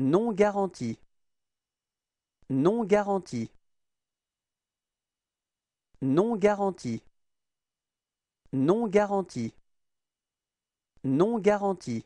Non garanti. Non garanti. Non garanti. Non garanti. Non garantie